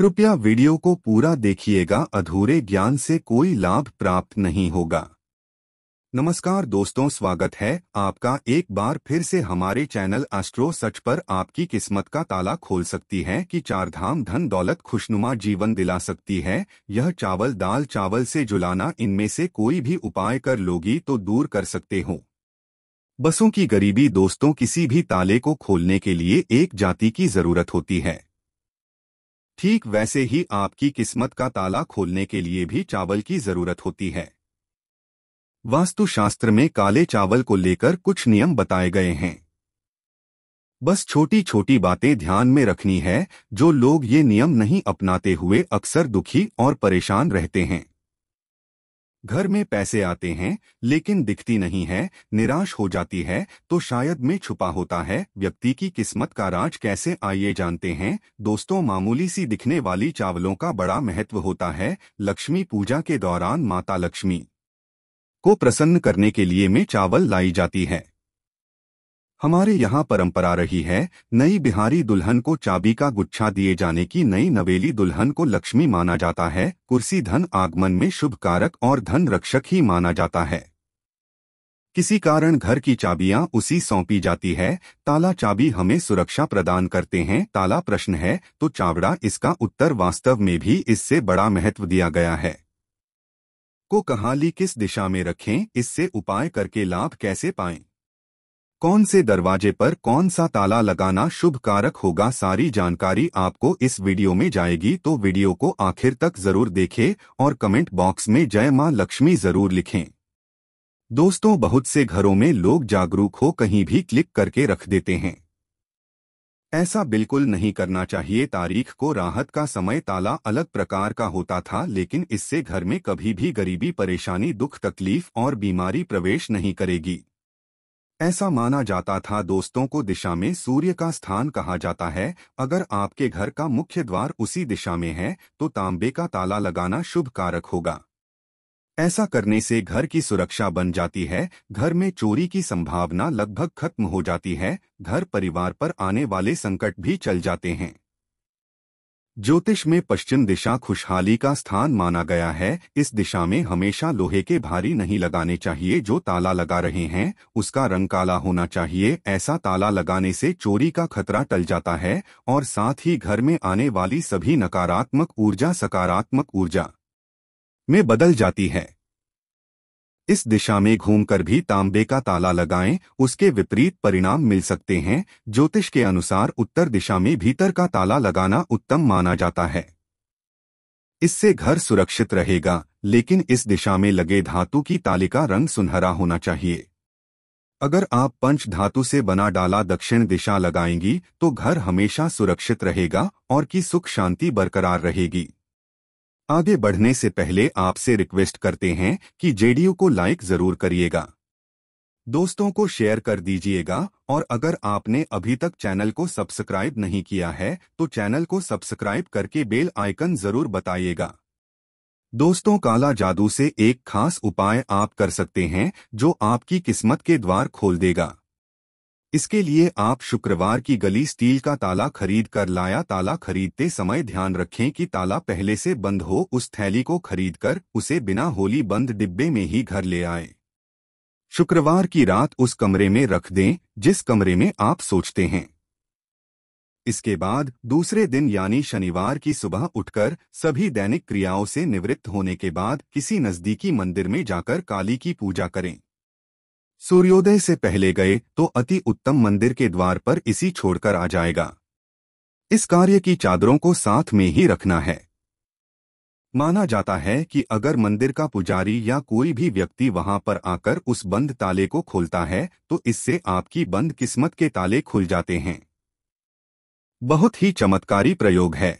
कृपया वीडियो को पूरा देखिएगा अधूरे ज्ञान से कोई लाभ प्राप्त नहीं होगा नमस्कार दोस्तों स्वागत है आपका एक बार फिर से हमारे चैनल अस्ट्रो सच पर आपकी किस्मत का ताला खोल सकती है कि चार धाम धन दौलत खुशनुमा जीवन दिला सकती है यह चावल दाल चावल से जुलाना इनमें से कोई भी उपाय कर लोगी तो दूर कर सकते हो बसों की गरीबी दोस्तों किसी भी ताले को खोलने के लिए एक जाति की जरूरत होती है ठीक वैसे ही आपकी किस्मत का ताला खोलने के लिए भी चावल की जरूरत होती है वास्तुशास्त्र में काले चावल को लेकर कुछ नियम बताए गए हैं बस छोटी छोटी बातें ध्यान में रखनी है जो लोग ये नियम नहीं अपनाते हुए अक्सर दुखी और परेशान रहते हैं घर में पैसे आते हैं लेकिन दिखती नहीं है निराश हो जाती है तो शायद में छुपा होता है व्यक्ति की किस्मत का राज कैसे आइए जानते हैं दोस्तों मामूली सी दिखने वाली चावलों का बड़ा महत्व होता है लक्ष्मी पूजा के दौरान माता लक्ष्मी को प्रसन्न करने के लिए में चावल लाई जाती है हमारे यहाँ परंपरा रही है नई बिहारी दुल्हन को चाबी का गुच्छा दिए जाने की नई नवेली दुल्हन को लक्ष्मी माना जाता है कुर्सी धन आगमन में शुभ कारक और धन रक्षक ही माना जाता है किसी कारण घर की चाबियां उसी सौंपी जाती है ताला चाबी हमें सुरक्षा प्रदान करते हैं ताला प्रश्न है तो चावड़ा इसका उत्तर वास्तव में भी इससे बड़ा महत्व दिया गया है को कहाली किस दिशा में रखें इससे उपाय करके लाभ कैसे पाएं कौन से दरवाजे पर कौन सा ताला लगाना शुभ कारक होगा सारी जानकारी आपको इस वीडियो में जाएगी तो वीडियो को आखिर तक जरूर देखें और कमेंट बॉक्स में जय मां लक्ष्मी जरूर लिखें दोस्तों बहुत से घरों में लोग जागरूक हो कहीं भी क्लिक करके रख देते हैं ऐसा बिल्कुल नहीं करना चाहिए तारीख को राहत का समय ताला अलग प्रकार का होता था लेकिन इससे घर में कभी भी गरीबी परेशानी दुख तकलीफ और बीमारी प्रवेश नहीं करेगी ऐसा माना जाता था दोस्तों को दिशा में सूर्य का स्थान कहा जाता है अगर आपके घर का मुख्य द्वार उसी दिशा में है तो तांबे का ताला लगाना शुभ कारक होगा ऐसा करने से घर की सुरक्षा बन जाती है घर में चोरी की संभावना लगभग खत्म हो जाती है घर परिवार पर आने वाले संकट भी चल जाते हैं ज्योतिष में पश्चिम दिशा खुशहाली का स्थान माना गया है इस दिशा में हमेशा लोहे के भारी नहीं लगाने चाहिए जो ताला लगा रहे हैं उसका रंग काला होना चाहिए ऐसा ताला लगाने से चोरी का खतरा टल जाता है और साथ ही घर में आने वाली सभी नकारात्मक ऊर्जा सकारात्मक ऊर्जा में बदल जाती है इस दिशा में घूमकर भी तांबे का ताला लगाएं उसके विपरीत परिणाम मिल सकते हैं ज्योतिष के अनुसार उत्तर दिशा में भीतर का ताला लगाना उत्तम माना जाता है इससे घर सुरक्षित रहेगा लेकिन इस दिशा में लगे धातु की तालिका रंग सुनहरा होना चाहिए अगर आप पंच धातु से बना डाला दक्षिण दिशा लगाएंगी तो घर हमेशा सुरक्षित रहेगा और की सुख शांति बरकरार रहेगी आगे बढ़ने से पहले आपसे रिक्वेस्ट करते हैं कि जेडीयू को लाइक जरूर करिएगा दोस्तों को शेयर कर दीजिएगा और अगर आपने अभी तक चैनल को सब्सक्राइब नहीं किया है तो चैनल को सब्सक्राइब करके बेल आइकन जरूर बताइएगा दोस्तों काला जादू से एक खास उपाय आप कर सकते हैं जो आपकी किस्मत के द्वार खोल देगा इसके लिए आप शुक्रवार की गली स्टील का ताला खरीद कर लाया ताला खरीदते समय ध्यान रखें कि ताला पहले से बंद हो उस थैली को खरीद कर उसे बिना होली बंद डिब्बे में ही घर ले आए शुक्रवार की रात उस कमरे में रख दें जिस कमरे में आप सोचते हैं इसके बाद दूसरे दिन यानी शनिवार की सुबह उठकर सभी दैनिक क्रियाओं से निवृत्त होने के बाद किसी नज़दीकी मंदिर में जाकर काली की पूजा करें सूर्योदय से पहले गए तो अति उत्तम मंदिर के द्वार पर इसी छोड़कर आ जाएगा इस कार्य की चादरों को साथ में ही रखना है माना जाता है कि अगर मंदिर का पुजारी या कोई भी व्यक्ति वहां पर आकर उस बंद ताले को खोलता है तो इससे आपकी बंद किस्मत के ताले खुल जाते हैं बहुत ही चमत्कारी प्रयोग है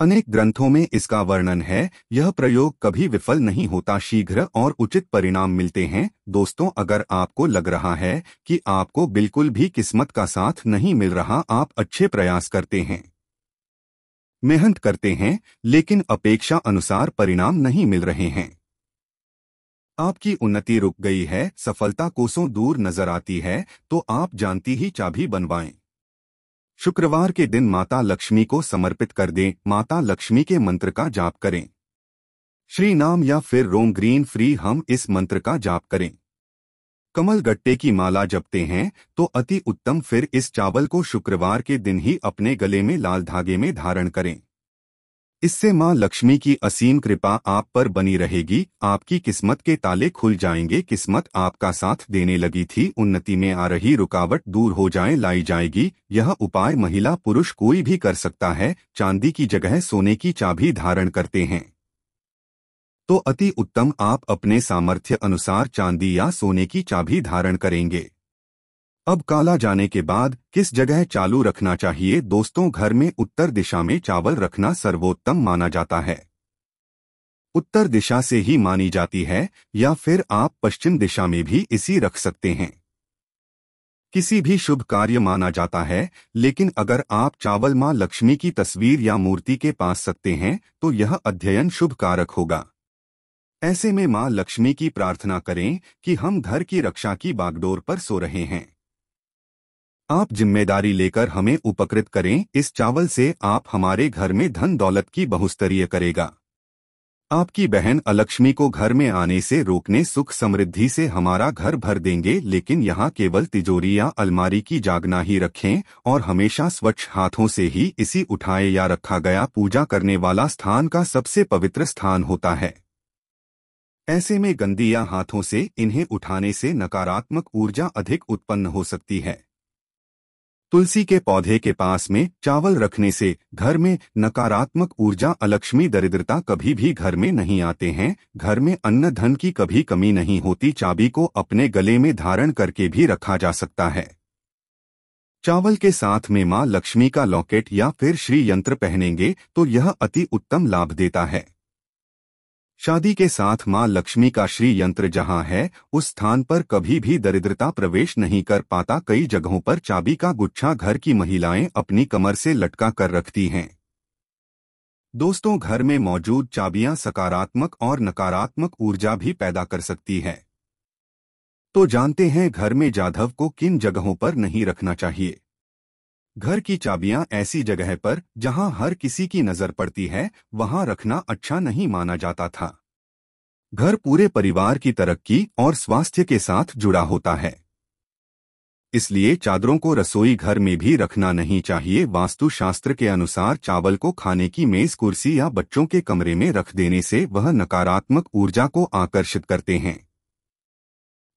अनेक ग्रंथों में इसका वर्णन है यह प्रयोग कभी विफल नहीं होता शीघ्र और उचित परिणाम मिलते हैं दोस्तों अगर आपको लग रहा है कि आपको बिल्कुल भी किस्मत का साथ नहीं मिल रहा आप अच्छे प्रयास करते हैं मेहनत करते हैं लेकिन अपेक्षा अनुसार परिणाम नहीं मिल रहे हैं आपकी उन्नति रुक गई है सफलता कोसों दूर नजर आती है तो आप जानती ही चाभी बनवाएं शुक्रवार के दिन माता लक्ष्मी को समर्पित कर दें माता लक्ष्मी के मंत्र का जाप करें श्री नाम या फिर रोम ग्रीन फ्री हम इस मंत्र का जाप करें कमल गट्टे की माला जपते हैं तो अति उत्तम फिर इस चावल को शुक्रवार के दिन ही अपने गले में लाल धागे में धारण करें इससे माँ लक्ष्मी की असीम कृपा आप पर बनी रहेगी आपकी किस्मत के ताले खुल जाएंगे किस्मत आपका साथ देने लगी थी उन्नति में आ रही रुकावट दूर हो जाए लाई जाएगी यह उपाय महिला पुरुष कोई भी कर सकता है चांदी की जगह सोने की चाबी धारण करते हैं तो अति उत्तम आप अपने सामर्थ्य अनुसार चांदी या सोने की चाबी धारण करेंगे अब काला जाने के बाद किस जगह चालू रखना चाहिए दोस्तों घर में उत्तर दिशा में चावल रखना सर्वोत्तम माना जाता है उत्तर दिशा से ही मानी जाती है या फिर आप पश्चिम दिशा में भी इसी रख सकते हैं किसी भी शुभ कार्य माना जाता है लेकिन अगर आप चावल माँ लक्ष्मी की तस्वीर या मूर्ति के पास सकते हैं तो यह अध्ययन शुभ कारक होगा ऐसे में माँ लक्ष्मी की प्रार्थना करें कि हम घर की रक्षा की बागडोर पर सो रहे हैं आप जिम्मेदारी लेकर हमें उपकृत करें इस चावल से आप हमारे घर में धन दौलत की बहुस्तरीय करेगा आपकी बहन अलक्ष्मी को घर में आने से रोकने सुख समृद्धि से हमारा घर भर देंगे लेकिन यहाँ केवल तिजोरी या अलमारी की जागना ही रखें और हमेशा स्वच्छ हाथों से ही इसी उठाए या रखा गया पूजा करने वाला स्थान का सबसे पवित्र स्थान होता है ऐसे में गंदी या हाथों से इन्हें उठाने से नकारात्मक ऊर्जा अधिक उत्पन्न हो सकती है तुलसी के पौधे के पास में चावल रखने से घर में नकारात्मक ऊर्जा अलक्ष्मी दरिद्रता कभी भी घर में नहीं आते हैं घर में अन्न धन की कभी कमी नहीं होती चाबी को अपने गले में धारण करके भी रखा जा सकता है चावल के साथ में माँ लक्ष्मी का लॉकेट या फिर श्री यंत्र पहनेंगे तो यह अति उत्तम लाभ देता है शादी के साथ मां लक्ष्मी का श्री यंत्र जहां है उस स्थान पर कभी भी दरिद्रता प्रवेश नहीं कर पाता कई जगहों पर चाबी का गुच्छा घर की महिलाएं अपनी कमर से लटका कर रखती हैं दोस्तों घर में मौजूद चाबियां सकारात्मक और नकारात्मक ऊर्जा भी पैदा कर सकती है तो जानते हैं घर में जाधव को किन जगहों पर नहीं रखना चाहिए घर की चाबियां ऐसी जगह पर जहां हर किसी की नजर पड़ती है वहां रखना अच्छा नहीं माना जाता था घर पूरे परिवार की तरक्की और स्वास्थ्य के साथ जुड़ा होता है इसलिए चादरों को रसोई घर में भी रखना नहीं चाहिए वास्तुशास्त्र के अनुसार चावल को खाने की मेज कुर्सी या बच्चों के कमरे में रख देने से वह नकारात्मक ऊर्जा को आकर्षित करते हैं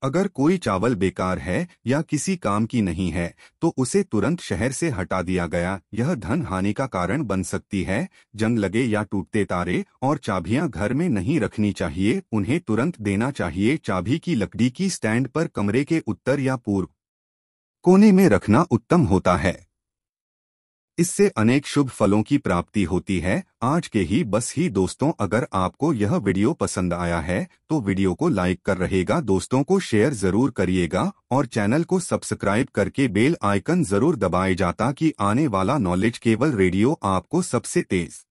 अगर कोई चावल बेकार है या किसी काम की नहीं है तो उसे तुरंत शहर से हटा दिया गया यह धन हानि का कारण बन सकती है जंग लगे या टूटते तारे और चाबियां घर में नहीं रखनी चाहिए उन्हें तुरंत देना चाहिए चाबी की लकड़ी की स्टैंड पर कमरे के उत्तर या पूर्व कोने में रखना उत्तम होता है इससे अनेक शुभ फलों की प्राप्ति होती है आज के ही बस ही दोस्तों अगर आपको यह वीडियो पसंद आया है तो वीडियो को लाइक कर रहेगा दोस्तों को शेयर जरूर करिएगा और चैनल को सब्सक्राइब करके बेल आइकन जरूर दबाए जाता कि आने वाला नॉलेज केवल रेडियो आपको सबसे तेज़